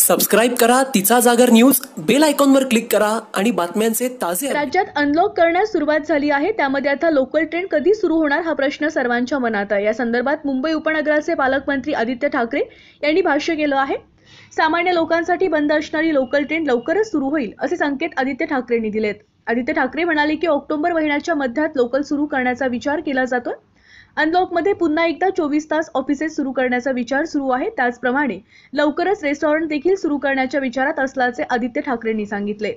subscribe करा तिचा जागर न्यूज बेल आयकॉनवर क्लिक करा आणि बातम्यांचे ताजे राज्यात अनलॉक करण्यास सुरुवात झाली आहे त्यामध्ये आता लोकल ट्रेन कधी सुरू होणार हा प्रश्न सर्वांच्या मनात आहे या संदर्भात मुंबई उपनगराचे पालकमंत्री आदित्य ठाकरे यांनी भाष्य केलं आहे सामान्य लोकांसाठी बंद असणारी लोकल ट्रेन लवकरच सुरू होईल असे संकेत आदित्य ठाकरेंनी दिलेत आदित्य ठाकरे म्हणाले की ऑक्टोबर महिन्याच्या मध्यात लोकल सुरू करण्याचा विचार केला जातोय अनलॉकमध्ये पुन्हा एकदा चोवीस तास ऑफिसेस सुरू करण्याचा विचार सुरू आहे त्याचप्रमाणे लवकरच रेस्टॉरंट देखील सुरू करण्याच्या विचारात असल्याचे आदित्य ठाकरेंनी सांगितले